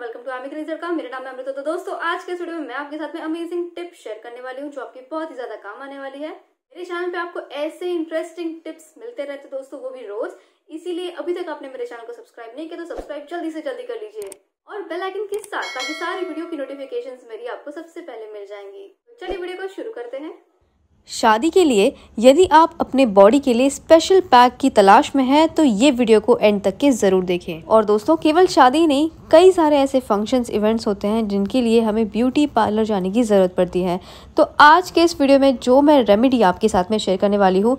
welcome to आमिक razor का मेरा नाम है अमृत तो दोस्तों आज के वीडियो में मैं आपके साथ में अमेजिंग टिप्स शेयर करने वाली हूँ जो आपकी बहुत ही ज्यादा काम आने वाली है मेरे चैनल पे आपको ऐसे इंटरेस्टिंग टिप्स मिलते रहते दोस्तों वो भी रोज इसीलिए अभी तक आपने मेरे चैनल को सब्सक्राइब नहीं किया तो सब्सक्राइब जल्दी से जल्दी कर लीजिए और बेल आइकन के साथ ताकि सारी वीडियो की नोटिफिकेशन मेरी आपको सबसे पहले मिल जाएंगी तो चलिए वीडियो को शुरू करते हैं शादी के लिए यदि आप अपने बॉडी के लिए स्पेशल पैक की तलाश में हैं तो ये वीडियो को एंड तक के ज़रूर देखें और दोस्तों केवल शादी नहीं कई सारे ऐसे फंक्शंस इवेंट्स होते हैं जिनके लिए हमें ब्यूटी पार्लर जाने की ज़रूरत पड़ती है तो आज के इस वीडियो में जो मैं रेमेडी आपके साथ में शेयर करने वाली हूँ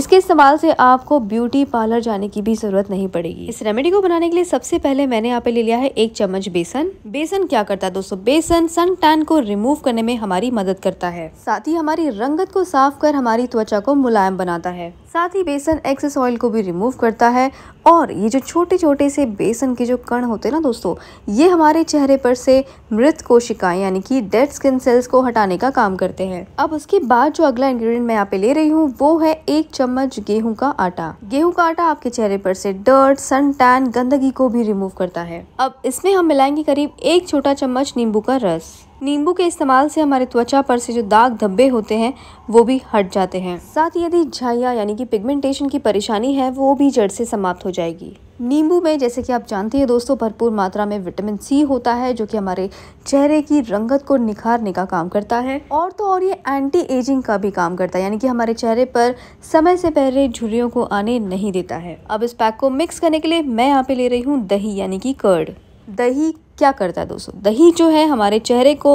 इसके इस्तेमाल से आपको ब्यूटी पार्लर जाने की भी ज़रूरत नहीं पड़ेगी इस रेमेडी को बनाने के लिए सबसे पहले मैंने यहाँ पे ले लिया है एक चम्मच बेसन बेसन क्या करता है दोस्तों बेसन सन टैन को रिमूव करने में हमारी मदद करता है साथ ही हमारी रंगत को साफ कर हमारी त्वचा को मुलायम बनाता है साथ ही बेसन एक्सेस ऑयल को भी रिमूव करता है और ये जो छोटे छोटे से बेसन के जो कण होते हैं ना दोस्तों ये हमारे चेहरे पर से मृत कोशिकाएं यानी कि डेड स्किन सेल्स को हटाने का काम करते हैं अब उसके बाद जो अगला इंग्रेडिएंट मैं यहाँ पे ले रही हूँ वो है एक चम्मच गेहूं का आटा गेहूं का आटा आपके चेहरे पर से डर्ट सन टैन गंदगी को भी रिमूव करता है अब इसमें हम मिलाएंगे करीब एक छोटा चम्मच नींबू का रस नींबू के इस्तेमाल से हमारे त्वचा पर से जो दाग धब्बे होते हैं वो भी हट जाते हैं साथ ही यदि झाइया यानी कि पिगमेंटेशन की परेशानी है वो भी जड़ से समाप्त हो जाएगी नींबू में जैसे कि आप जानते हैं दोस्तों भरपूर मात्रा में विटामिन सी होता है जो कि हमारे चेहरे की रंगत को निखारने का काम करता है और तो और ये एंटी एजिंग का भी काम करता है यानी कि हमारे चेहरे पर समय से पहले झुर्रियों को आने नहीं देता है अब इस पैक को मिक्स करने के लिए मैं यहाँ पे ले रही हूँ दही यानी कि कर्ड दही क्या करता है दोस्तों दही जो है हमारे चेहरे को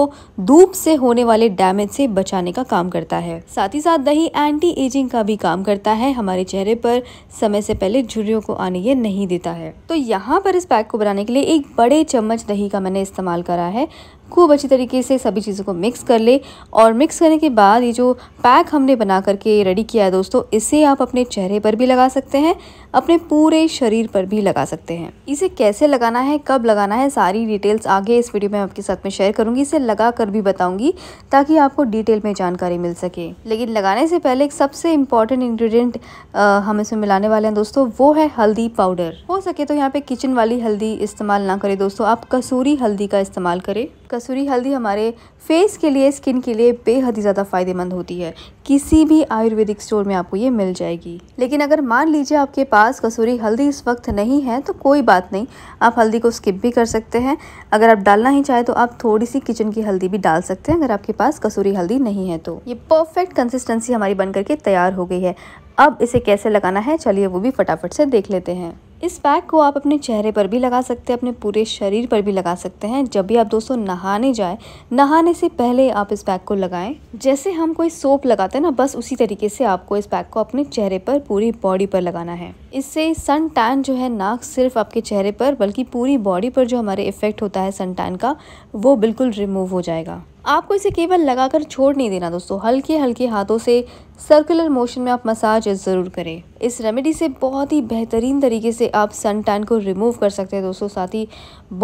धूप से होने वाले डैमेज से बचाने का काम करता है साथ ही साथ दही एंटी एजिंग का भी काम करता है हमारे चेहरे पर समय से पहले झुर्रियों को आने ये नहीं देता है तो यहाँ पर इस पैक को बनाने के लिए एक बड़े चम्मच दही का मैंने इस्तेमाल करा है खूब अच्छी तरीके से सभी चीज़ों को मिक्स कर ले और मिक्स करने के बाद ये जो पैक हमने बना करके रेडी किया है दोस्तों इसे आप अपने चेहरे पर भी लगा सकते हैं अपने पूरे शरीर पर भी लगा सकते हैं इसे कैसे लगाना है कब लगाना है सारी डिटेल्स आगे इस वीडियो में आपके साथ में शेयर करूंगी इसे लगा कर भी बताऊंगी ताकि आपको डिटेल में जानकारी मिल सके लेकिन लगाने से पहले एक सबसे इम्पॉर्टेंट इन्ग्रीडियंट हम इसमें मिलाने वाले हैं दोस्तों वो है हल्दी पाउडर हो सके तो यहाँ पे किचन वाली हल्दी इस्तेमाल ना करें दोस्तों आप कसूरी हल्दी का इस्तेमाल करें कसूरी हल्दी हमारे फेस के लिए स्किन के लिए बेहद ही ज़्यादा फ़ायदेमंद होती है किसी भी आयुर्वेदिक स्टोर में आपको ये मिल जाएगी लेकिन अगर मान लीजिए आपके पास कसूरी हल्दी इस वक्त नहीं है तो कोई बात नहीं आप हल्दी को स्किप भी कर सकते हैं अगर आप डालना ही चाहें तो आप थोड़ी सी किचन की हल्दी भी डाल सकते हैं अगर आपके पास कसूरी हल्दी नहीं है तो ये परफेक्ट कंसिस्टेंसी हमारी बन करके तैयार हो गई है अब इसे कैसे लगाना है चलिए वो भी फटाफट से देख लेते हैं इस पैक को आप अपने चेहरे पर भी लगा सकते हैं अपने पूरे शरीर पर भी लगा सकते हैं जब भी आप दोस्तों नहाने जाएं नहाने से पहले आप इस पैक को लगाएं जैसे हम कोई सोप लगाते हैं ना बस उसी तरीके से आपको इस पैक को अपने चेहरे पर पूरी बॉडी पर लगाना है इससे सन टैन जो है ना सिर्फ आपके चेहरे पर बल्कि पूरी बॉडी पर जो हमारे इफ़ेक्ट होता है सन टैन का वो बिल्कुल रिमूव हो जाएगा आपको इसे केवल लगाकर छोड़ नहीं देना दोस्तों हल्के हल्के हाथों से सर्कुलर मोशन में आप मसाज ज़रूर करें इस रेमेडी से बहुत ही बेहतरीन तरीके से आप सन टैन को रिमूव कर सकते हैं दोस्तों साथ ही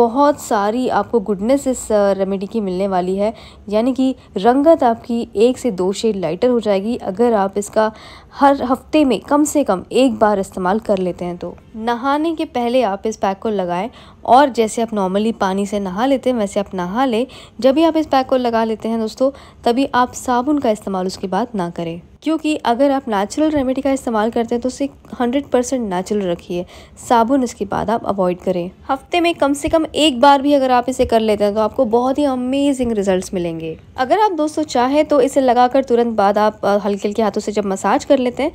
बहुत सारी आपको गुडनेस इस रेमेडी की मिलने वाली है यानी कि रंगत आपकी एक से दो शेड लाइटर हो जाएगी अगर आप इसका हर हफ्ते में कम से कम एक बार इस्तेमाल कर लेते हैं तो नहाने के पहले आप इस पैक को लगाएं और जैसे आप नॉर्मली पानी से नहा लेते हैं वैसे आप नहा लें जब भी आप इस पैक को लगा लेते हैं दोस्तों तभी आप साबुन का इस्तेमाल उसके बाद ना करें क्योंकि अगर आप नेचुरल रेमेडी का इस्तेमाल करते हैं तो उसे 100 परसेंट नेचुरल रखिए साबुन इसके बाद आप अवॉइड करें हफ्ते में कम से कम एक बार भी अगर आप इसे कर लेते हैं तो आपको बहुत ही अमेजिंग रिजल्ट मिलेंगे अगर आप दोस्तों चाहें तो इसे लगाकर तुरंत बाद आप हल्के हल्के हाथों से जब मसाज कर लेते हैं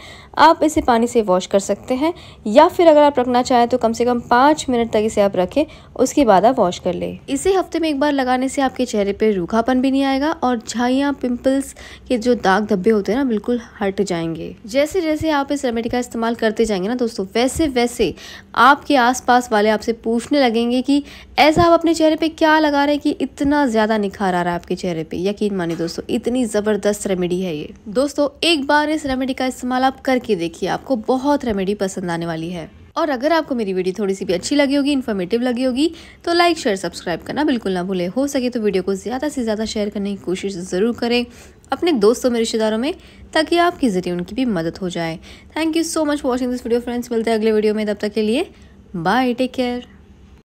आप इसे पानी से वॉश कर सकते हैं या फिर अगर आप रखना चाहें तो कम से कम पाँच मिनट तक इसे आप रखें उसके बाद आप वॉश कर लें इसे हफ्ते में एक बार लगाने से आपके चेहरे पर रूखापन भी नहीं आएगा और झाइया पिम्पल्स के जो दाग धब्बे होते हैं ना बिल्कुल बिल्कुल हट जाएंगे जैसे जैसे आप इस रेमेडी का इस्तेमाल करते जाएंगे ना दोस्तों वैसे वैसे आपके आसपास वाले आपसे पूछने लगेंगे कि ऐसा आप अपने चेहरे पे क्या लगा रहे हैं कि इतना ज़्यादा निखार आ रहा है आपके चेहरे पे यकीन माने दोस्तों इतनी ज़बरदस्त रेमेडी है ये दोस्तों एक बार इस रेमेडी का इस्तेमाल आप करके देखिए आपको बहुत रेमेडी पसंद आने वाली है और अगर आपको मेरी वीडियो थोड़ी सी भी अच्छी लगी होगी इन्फॉर्मेटिव लगी होगी तो लाइक शेयर सब्सक्राइब करना बिल्कुल ना भूले हो सके तो वीडियो को ज़्यादा से ज़्यादा शेयर करने की कोशिश ज़रूर करें अपने दोस्तों में रिश्तेदारों में ताकि आपके ज़रिए उनकी भी मदद हो जाए thank you so much watching this video friends मिलते हैं अगले वीडियो में तब तक के लिए बाय टेक केयर